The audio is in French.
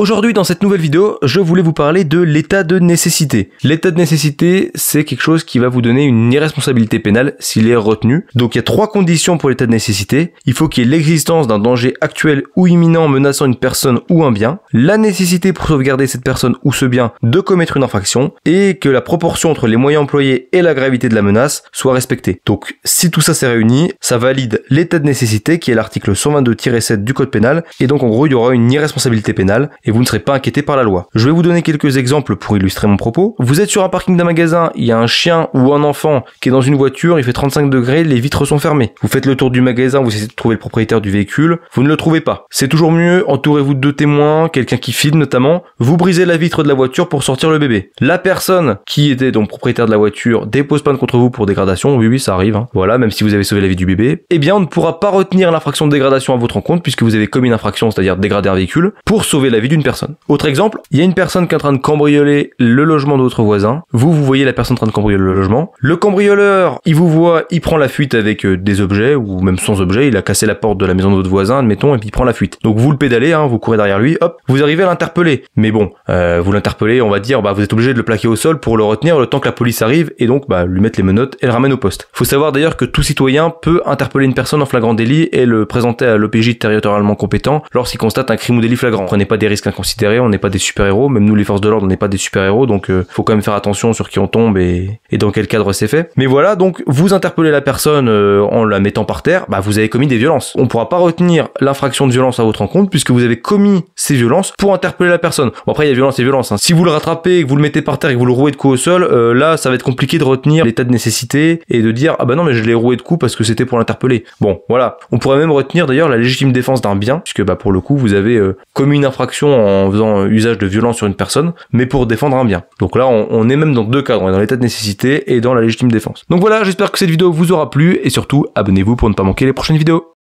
Aujourd'hui, dans cette nouvelle vidéo, je voulais vous parler de l'état de nécessité. L'état de nécessité, c'est quelque chose qui va vous donner une irresponsabilité pénale s'il est retenu. Donc il y a trois conditions pour l'état de nécessité. Il faut qu'il y ait l'existence d'un danger actuel ou imminent menaçant une personne ou un bien, la nécessité pour sauvegarder cette personne ou ce bien de commettre une infraction, et que la proportion entre les moyens employés et la gravité de la menace soit respectée. Donc si tout ça s'est réuni, ça valide l'état de nécessité qui est l'article 122-7 du code pénal, et donc en gros il y aura une irresponsabilité pénale et vous ne serez pas inquiété par la loi. Je vais vous donner quelques exemples pour illustrer mon propos. Vous êtes sur un parking d'un magasin, il y a un chien ou un enfant qui est dans une voiture, il fait 35 degrés, les vitres sont fermées. Vous faites le tour du magasin, vous essayez de trouver le propriétaire du véhicule, vous ne le trouvez pas. C'est toujours mieux, entourez-vous de deux témoins, quelqu'un qui filme notamment, vous brisez la vitre de la voiture pour sortir le bébé. La personne qui était donc propriétaire de la voiture dépose plainte contre vous pour dégradation, oui oui ça arrive, hein. voilà, même si vous avez sauvé la vie du bébé, eh bien on ne pourra pas retenir l'infraction de dégradation à votre encontre puisque vous avez commis une infraction, c'est-à-dire dégrader un véhicule, pour sauver la vie d'une personne. Autre exemple, il y a une personne qui est en train de cambrioler le logement de votre voisin. Vous, vous voyez la personne en train de cambrioler le logement. Le cambrioleur, il vous voit, il prend la fuite avec euh, des objets ou même sans objet. Il a cassé la porte de la maison de votre voisin, admettons, et puis il prend la fuite. Donc vous le pédalez, hein, vous courez derrière lui, hop, vous arrivez à l'interpeller. Mais bon, euh, vous l'interpellez, on va dire, bah vous êtes obligé de le plaquer au sol pour le retenir le temps que la police arrive et donc bah, lui mettre les menottes et le ramène au poste. Faut savoir d'ailleurs que tout citoyen peut interpeller une personne en flagrant délit et le présenter à l'OPJ territorialement compétent lorsqu'il constate un crime ou délit flagrant. Prenez pas des risques qu'à On n'est pas des super-héros. Même nous, les forces de l'ordre, on n'est pas des super-héros. Donc, euh, faut quand même faire attention sur qui on tombe et, dans quel cadre c'est fait. Mais voilà, donc, vous interpellez la personne euh, en la mettant par terre. Bah, vous avez commis des violences. On pourra pas retenir l'infraction de violence à votre encontre puisque vous avez commis ces violences pour interpeller la personne. Bon, après, il y a violence et violence. Hein. Si vous le rattrapez et que vous le mettez par terre et que vous le rouez de coups au sol, euh, là, ça va être compliqué de retenir l'état de nécessité et de dire, ah bah non, mais je l'ai roué de coups parce que c'était pour l'interpeller. Bon, voilà. On pourrait même retenir d'ailleurs la légitime défense d'un bien puisque, bah, pour le coup, vous avez commis une infraction en faisant usage de violence sur une personne, mais pour défendre un bien. Donc là, on, est même dans deux cadres, on est dans l'état de nécessité et dans la légitime défense. Donc voilà, j'espère que cette vidéo vous aura plu et surtout abonnez-vous pour ne pas manquer les prochaines vidéos.